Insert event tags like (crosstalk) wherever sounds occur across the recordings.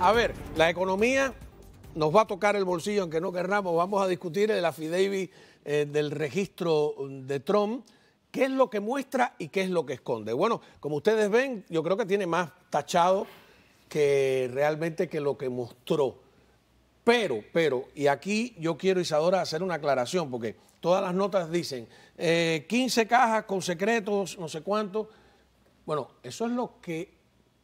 A ver, la economía nos va a tocar el bolsillo, aunque no querramos. Vamos a discutir el affidavit eh, del registro de Trump. ¿Qué es lo que muestra y qué es lo que esconde? Bueno, como ustedes ven, yo creo que tiene más tachado que realmente que lo que mostró. Pero, pero, y aquí yo quiero, Isadora, hacer una aclaración, porque todas las notas dicen 15 eh, cajas con secretos, no sé cuánto. Bueno, eso es lo que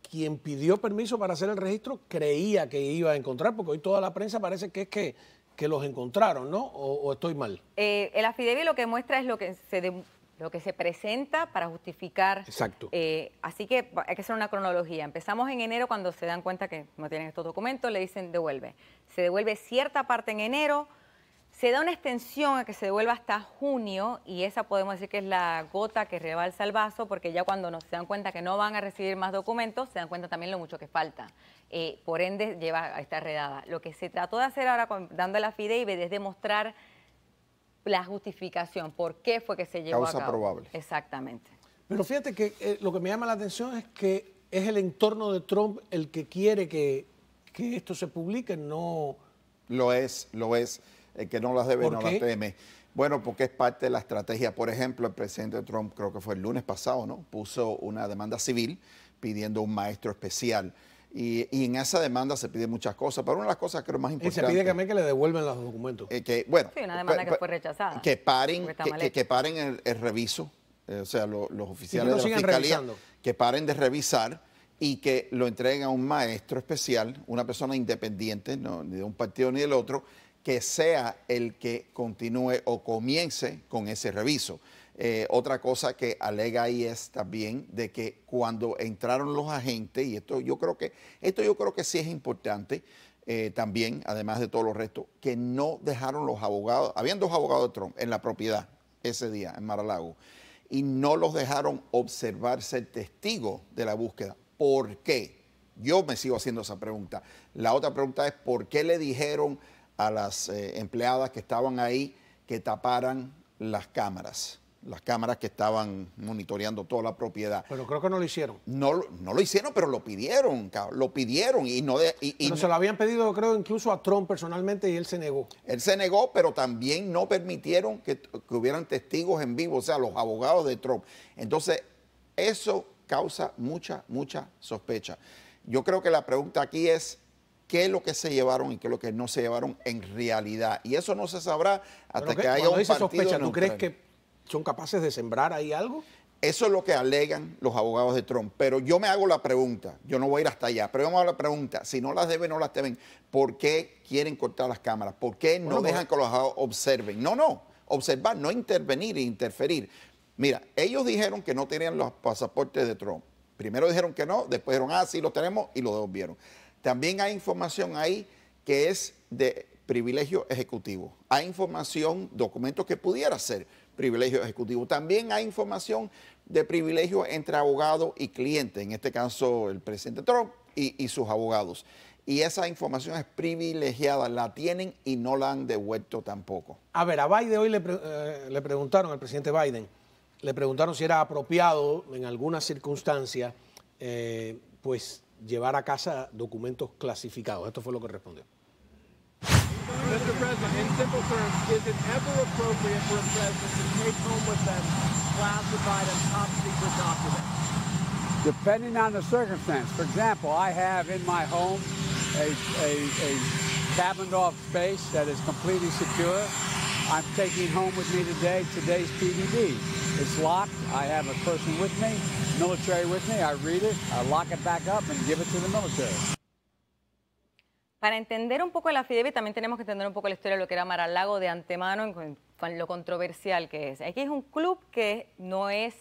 quien pidió permiso para hacer el registro creía que iba a encontrar, porque hoy toda la prensa parece que es que, que los encontraron, ¿no? ¿O, estoy mal? Eh, el affidavit lo que muestra es lo que se lo que se presenta para justificar. Exacto. Eh, así que hay que hacer una cronología. Empezamos en enero cuando se dan cuenta que no tienen estos documentos, le dicen devuelve. Se devuelve cierta parte en enero, se da una extensión a que se devuelva hasta junio y esa podemos decir que es la gota que rebalsa el vaso porque ya cuando nos se dan cuenta que no van a recibir más documentos, se dan cuenta también lo mucho que falta. Eh, por ende, lleva a esta redada. Lo que se trató de hacer ahora con, dando la FIDEIBED es demostrar la justificación, por qué fue que se llevó Causa a cabo. probable. Exactamente. Pero fíjate que eh, lo que me llama la atención es que es el entorno de Trump el que quiere que, que esto se publique, no... Lo es, lo es. Eh, que no las debe no las teme. Bueno, porque es parte de la estrategia. Por ejemplo, el presidente Trump, creo que fue el lunes pasado, ¿no? Puso una demanda civil pidiendo un maestro especial. Y, en esa demanda se pide muchas cosas, pero una de las cosas que creo más importante Y se pide también que le devuelvan los documentos. Eh, que, bueno, sí, una demanda que fue rechazada. Que paren, que, paren el, reviso, eh, o sea, los oficiales de la fiscalía, que paren de revisar y que lo entreguen a un maestro especial, una persona independiente, ni de un partido ni del otro, que sea el que continúe o comience con ese reviso. Eh, otra cosa que alega ahí es también de que cuando entraron los agentes, y esto yo creo que, esto yo creo que sí es importante, eh, también, además de todos los restos, que no dejaron los abogados, habían dos abogados de Trump en la propiedad ese día en Maralago, y no los dejaron observar ser testigos de la búsqueda. ¿Por qué? Yo me sigo haciendo esa pregunta. La otra pregunta es, ¿por qué le dijeron a las eh, empleadas que estaban ahí que taparan las cámaras, las cámaras que estaban monitoreando toda la propiedad. Pero creo que no lo hicieron. No, no lo hicieron, pero lo pidieron, lo pidieron y no... se lo habían pedido, creo, incluso a Trump personalmente y él se negó. Él se negó, pero también no permitieron que hubieran testigos en vivo, o sea, los abogados de Trump. Entonces, eso causa mucha, mucha sospecha. Yo creo que la pregunta aquí es, qué es lo que se llevaron y qué es lo que no se llevaron en realidad. Y eso no se sabrá hasta que, haya un partido sospecha, ¿Tú crees que son capaces de sembrar ahí algo? Eso es lo que alegan los abogados de Trump. Pero yo me hago la pregunta, yo no voy a ir hasta allá, pero yo me hago la pregunta, si no las deben, no las deben, ¿por qué quieren cortar las cámaras? ¿Por qué no pues- dejan que los abogados observen? No, no, observar, no intervenir e interferir. Mira, ellos dijeron que no tenían los pasaportes de Trump. Primero dijeron que no, después dijeron, ah, sí, los tenemos y los devolvieron. También hay información ahí que es de privilegio ejecutivo. Hay información, documentos que pudiera ser privilegio ejecutivo. También hay información de privilegio entre abogado y cliente, en este caso el presidente Trump y, sus abogados. Y esa información es privilegiada, la tienen y no la han devuelto tampoco. A ver, a Biden hoy le, eh, preguntaron, al presidente Biden, le preguntaron si era apropiado en alguna circunstancia, eh, pues llevar a casa documentos clasificados. Esto fue lo que respondió. Mr. President, in simple terms, is it ever appropriate for a president to take home with them classified and top secret documents? Depending on the circumstance. For example, I have in my home a, a, a cabined off space that is completely secure. I'm taking home with me today today's PDB. It's locked. I have a person with me. Para entender un poco el affidavit también tenemos que entender un poco la historia de lo que era Maralago de antemano, con, lo controversial que es. Aquí es un club que no es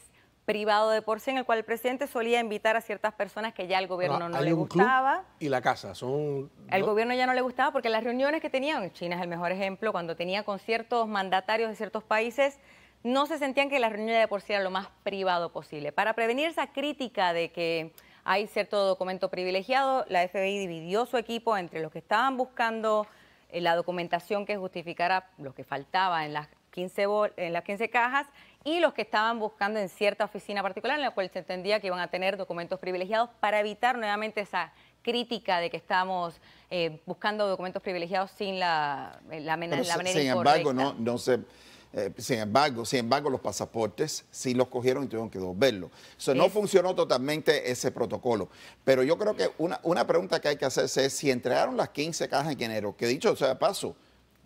privado de por sí, en el cual el presidente solía invitar a ciertas personas que ya el gobierno no, le gustaba. y la casa, son... El gobierno ya no le gustaba porque las reuniones que tenían, China es el mejor ejemplo, cuando tenía con ciertos mandatarios de ciertos países, no se sentían que la reunión de por sí era lo más privado posible. Para prevenir esa crítica de que hay cierto documento privilegiado, la FBI dividió su equipo entre los que estaban buscando eh, la documentación que justificara lo que faltaba en las 15, en las 15 cajas y los que estaban buscando en cierta oficina particular en la cual se entendía que iban a tener documentos privilegiados para evitar nuevamente esa crítica de que estamos eh, buscando documentos privilegiados sin la, eh, la, la Sin embargo, no, no se eh, sin, embargo, sin embargo, los pasaportes sí los cogieron y tuvieron que devolverlos. So, no funcionó totalmente ese protocolo. Pero yo creo que una, pregunta que hay que hacerse es si entregaron las 15 cajas en enero, que dicho sea paso,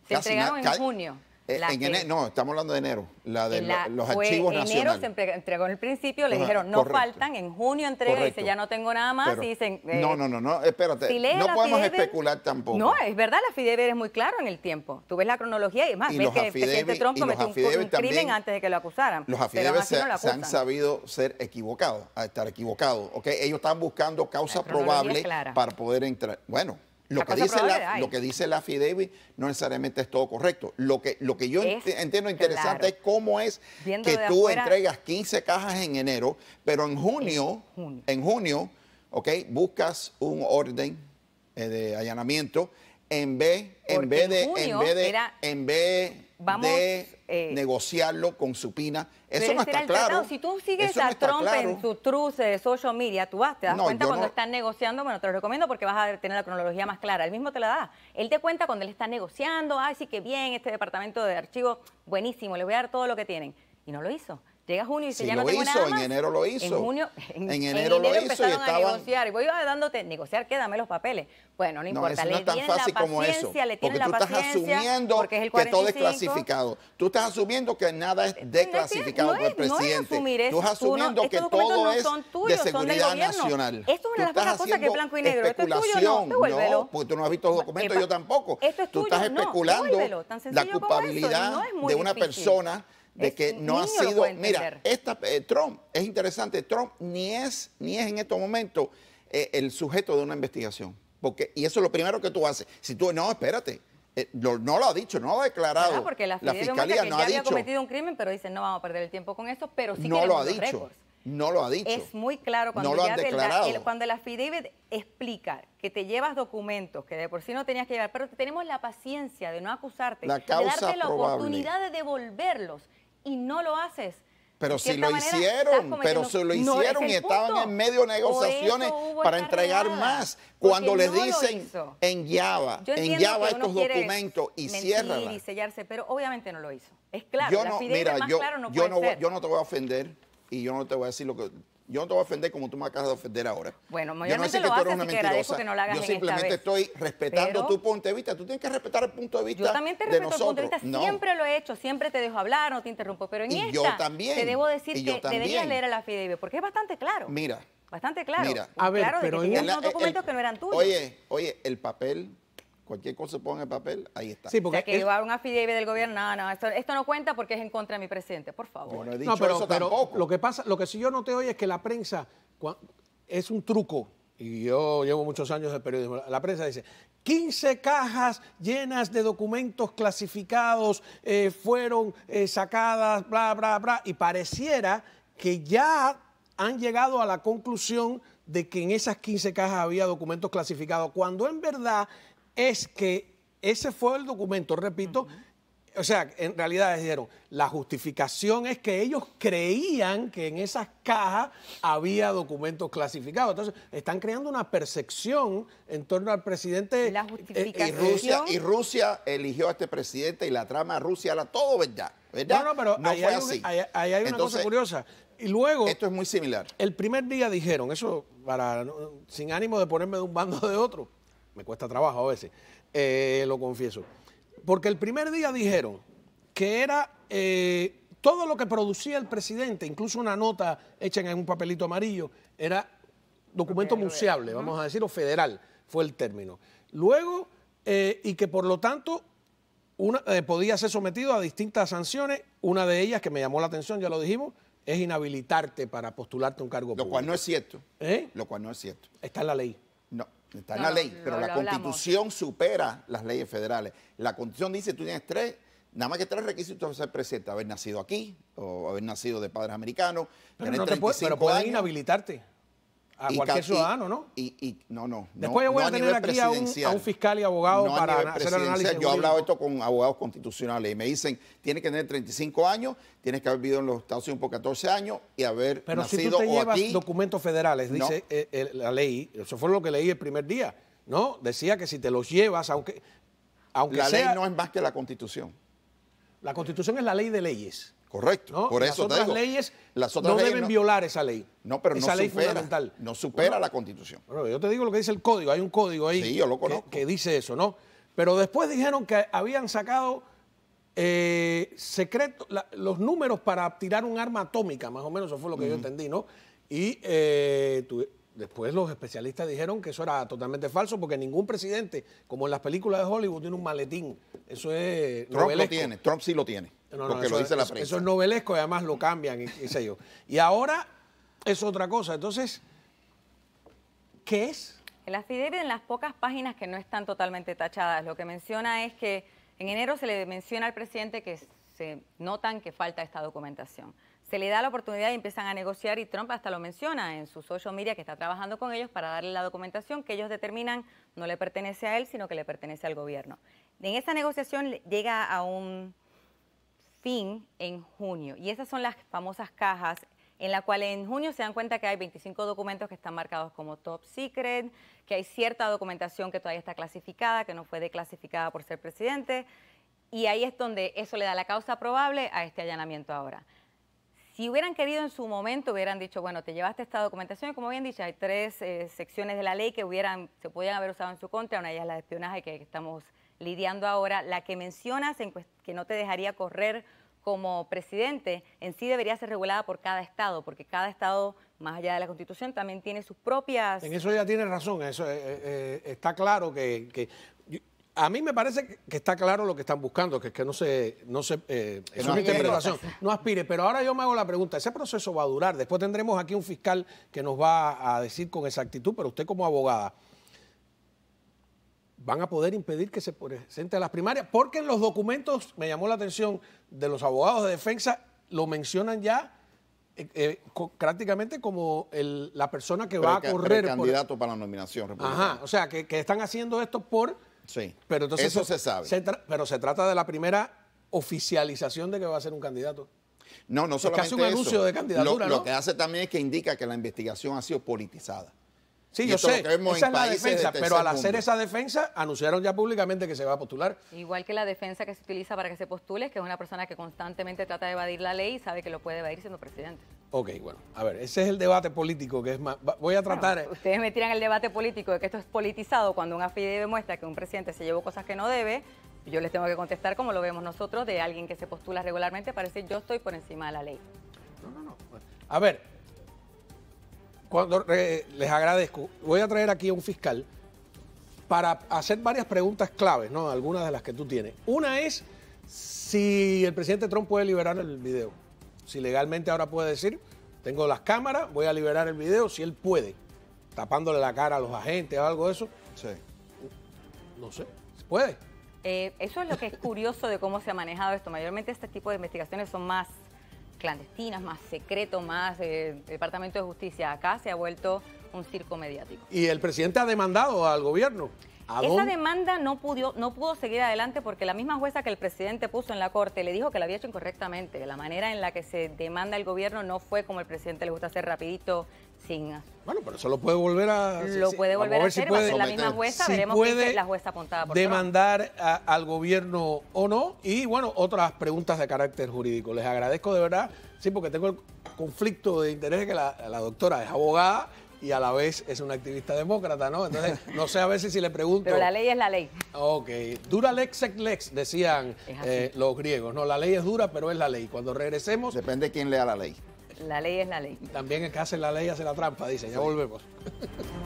se entregaron en junio. Eh, no, estamos hablando de enero, la de los archivos nacionales. enero se entregó en el principio, le dijeron no faltan, en junio entrega, dice ya no tengo nada más y dicen... Eh, no, no, no, no, espérate, no podemos especular tampoco. No, es verdad, la FIDEBER es muy claro en el tiempo, tú ves la cronología y más, y el presidente Trump cometió un, crimen antes de que lo acusaran. Los Afidevers se, han sabido ser equivocados, a estar equivocados, Ellos están buscando causa probable para poder entrar. Bueno, lo que, dice la, lo que dice la no necesariamente es todo correcto. Lo que, lo que yo entiendo interesante es cómo es que tú entregas 15 cajas en enero, pero en junio, en junio, ok, buscas un orden eh, de allanamiento en vez, en de, en en Vamos, de eh, negociarlo con supina. Eso no está claro. Si tú sigues a Trump en su truce de social media, tú vas, te das cuenta cuando están negociando, bueno, te lo recomiendo porque vas a tener la cronología más clara. Él mismo te la da. Él te cuenta cuando él está negociando, ay, sí que bien, este departamento de archivos, buenísimo, les voy a dar todo lo que tienen. Y no lo hizo. Llega junio y dice, si ya no tengo hizo, nada más. en enero lo hizo. En junio, en, enero, lo hizo y estaban... a negociar. Y voy dándote, negociar, qué, dame los papeles. Bueno, no importa. No, eso no es tan fácil porque tú estás asumiendo es que todo es clasificado. Tú estás asumiendo que nada es desclasificado eh, por el presidente. No es tú estás asumiendo que todo es de seguridad nacional. Esto es una de las cosas que es blanco y negro. Esto es tuyo, no, porque pues tú no has visto los documentos, yo tampoco. Esto es tú estás especulando la culpabilidad de una persona de que no ha sido. Mira, esta, eh, Trump es interesante. Trump ni es, ni es en estos momentos eh, el sujeto de una investigación. Porque, y eso es lo primero que tú haces. Si tú, no, espérate, eh, no lo ha dicho, no lo ha declarado. porque la, fiscalía no ha cometido un crimen, pero dice no vamos a perder el tiempo con esto, pero sí no lo ha dicho. No lo ha dicho. Es muy claro cuando, ya la, el, cuando la fide explica que te llevas documentos que de por sí no tenías que llevar, pero tenemos la paciencia de no acusarte, de darte la oportunidad de devolverlos y no lo haces. Pero si lo, hicieron, pero si lo hicieron, y estaban en medio de negociaciones para entregar más. Cuando le dicen en Java, en Java estos documentos y cierran. Y sellarse, pero obviamente no lo hizo. Es claro, no, mira, yo, no, yo no te voy a ofender y yo no te voy a decir lo que yo no te voy a ofender como tú me acabas de ofender ahora. Bueno, yo no sé que tú eres una mentirosa. no yo simplemente estoy respetando tu punto de vista. Tú tienes que respetar el punto de vista. Yo también te respeto el punto de vista. Siempre lo he hecho. Siempre te dejo hablar, no te interrumpo. Pero en esta yo te debo decir que te deberías leer a la porque es bastante claro. Mira. Bastante claro. Mira, a ver, claro pero documentos que no eran tuyos. Oye, oye, el papel Cualquier cosa se ponga el papel, ahí está. Sí, porque o sea, que llevar un affidavit del gobierno, no, no, esto, no cuenta porque es en contra de mi presidente, por favor. no pero, Lo que pasa, lo que sí yo te hoy es que la prensa es un truco. Y yo llevo muchos años de periodismo. La prensa dice, 15 cajas llenas de documentos clasificados eh, fueron eh, sacadas, bla, bla, bla. Y pareciera que ya han llegado a la conclusión de que en esas 15 cajas había documentos clasificados, cuando en verdad es que ese fue el documento, repito, O sea, en realidad dijeron, la justificación es que ellos creían que en esas cajas había documentos clasificados. Entonces, están creando una percepción en torno al presidente. Eh, y, Rusia, y Rusia eligió a este presidente y la trama Rusia era todo verdad. ¿verdad? No, no, pero ahí, fue hay así. hay, una cosa curiosa. Y luego. Esto es muy similar. El primer día dijeron, eso para sin ánimo de ponerme de un bando o de otro me cuesta trabajo a veces, eh, lo confieso. Porque el primer día dijeron que era eh, todo lo que producía el presidente, incluso una nota hecha en un papelito amarillo, era documento museable, vamos a decir, o federal, fue el término. Luego, eh, y que por lo tanto podía ser sometido a distintas sanciones, una de ellas que me llamó la atención, ya lo dijimos, es inhabilitarte para postularte a un cargo Lo cual no es cierto. ¿Eh? Lo cual no es cierto. Está en la ley. No. Está en la ley, pero la constitución supera las leyes federales. La constitución dice, tú tienes tres, nada más que tres requisitos para ser presidente, haber nacido aquí o haber nacido de padres americanos, pero tener no pueden inhabilitarte. A cualquier ciudadano, ¿no? Y, y no, no. Después yo voy a tener aquí a un, fiscal y abogado para hacer el análisis. Yo he hablado esto con abogados constitucionales y me dicen, tienes que tener 35 años, tienes que haber vivido en los Estados Unidos por 14 años y haber Pero si tú te llevas documentos federales, dice eh, eh, la ley, eso fue lo que leí el primer día, ¿no? Decía que si te los llevas, aunque, aunque La ley no es más que la Constitución. La Constitución es la ley de leyes. Correcto. Por eso las otras leyes no deben violar esa ley. No, pero esa no ley fundamental. No supera la Constitución. Bueno, yo te digo lo que dice el código. Hay un código ahí Que, dice eso, ¿no? Pero después dijeron que habían sacado eh, los números para tirar un arma atómica, más o menos, eso fue lo que yo entendí, ¿no? Y eh, después los especialistas dijeron que eso era totalmente falso porque ningún presidente, como en las películas de Hollywood, tiene un maletín. Eso es. lo tiene, Trump sí lo tiene porque Eso es novelesco y además lo cambian, y, sé yo. Y ahora es otra cosa. Entonces, ¿qué es? El affidavit en las pocas páginas que no están totalmente tachadas, lo que menciona es que en enero se le menciona al presidente que se notan que falta esta documentación. Se le da la oportunidad y empiezan a negociar y Trump hasta lo menciona en su social media que está trabajando con ellos para darle la documentación que ellos determinan no le pertenece a él, sino que le pertenece al gobierno. En esa negociación llega a un fin en junio. Y esas son las famosas cajas en la cual en junio se dan cuenta que hay 25 documentos que están marcados como top secret, que hay cierta documentación que todavía está clasificada, que no fue declasificada por ser presidente, y ahí es donde eso le da la causa probable a este allanamiento ahora. Si hubieran querido en su momento, hubieran dicho, bueno, te llevaste esta documentación, y como bien dicho, hay tres eh, secciones de la ley que hubieran, se podían haber usado en su contra, una de ellas es la de espionaje que estamos lidiando ahora, la que mencionas que no te dejaría correr como presidente, en sí debería ser regulada por cada estado, porque cada estado, más allá de la constitución, también tiene sus propias... En eso ya tiene razón, eso eh, eh, eh, está claro que... a mí me parece que está claro lo que están buscando, que es que no se... No se interpretación, no aspire. Pero ahora yo me hago la pregunta, ese proceso va a durar, después tendremos aquí un fiscal que nos va a decir con exactitud, pero usted como abogada, van a poder impedir que se presente a las primarias, porque en los documentos, me llamó la atención, de los abogados de defensa, lo mencionan ya eh, eh, prácticamente como la persona que va a correr. El candidato para la nominación. Ajá, o sea, que, están haciendo esto por... Sí, pero entonces eso se, sabe. pero se trata de la primera oficialización de que va a ser un candidato. No, no solamente es que hace un anuncio de candidatura. ¿no? lo que hace también es que indica que la investigación ha sido politizada. Sí, yo sé. esa es la defensa, pero al hacer esa defensa anunciaron ya públicamente que se va a postular. Igual que la defensa que se utiliza para que se postule, que es una persona que constantemente trata de evadir la ley y sabe que lo puede evadir siendo presidente. Ok, bueno, a ver, ese es el debate político que es más... Voy a tratar... Eh. ustedes me tiran el debate político de que esto es politizado cuando un afide demuestra que un presidente se llevó cosas que no debe, yo les tengo que contestar como lo vemos nosotros de alguien que se postula regularmente para decir yo estoy por encima de la ley. No, no, no. A ver, cuando les agradezco, voy a traer aquí a un fiscal para hacer varias preguntas claves, ¿no? Algunas de las que tú tienes. Una es si el presidente Trump puede liberar el video. Si legalmente ahora puede decir, tengo las cámaras, voy a liberar el video si él puede, tapándole la cara a los agentes o algo de eso. Sí. No sé, puede? Eh, eso es lo que es curioso de cómo se ha manejado esto. Mayormente este tipo de investigaciones son más clandestinas, más secreto, más eh, Departamento de Justicia. Acá se ha vuelto un circo mediático. ¿Y el presidente ha demandado al gobierno? Esa demanda no pudo, no pudo seguir adelante porque la misma jueza que el presidente puso en la corte le dijo que la había hecho incorrectamente. La manera en la que se demanda el gobierno no fue como el presidente le gusta hacer rapidito, bueno, pero eso lo puede volver a... Lo puede volver a, hacer, va a ser la misma jueza, veremos puede la jueza apuntada por demandar al gobierno o no. Y bueno, otras preguntas de carácter jurídico. Les agradezco de verdad, sí, porque tengo el conflicto de interés que la, doctora es abogada y a la vez es una activista demócrata, ¿no? Entonces, (laughs) no sé a veces si le pregunto... Pero la ley es la ley. Ok. Dura lex ex lex, decían eh, los griegos. No, la ley es dura, pero es la ley. Cuando regresemos... Depende de quién lea la ley. La ley es la ley. También el que hace la ley hace la trampa, dice. Ya volvemos. (laughs)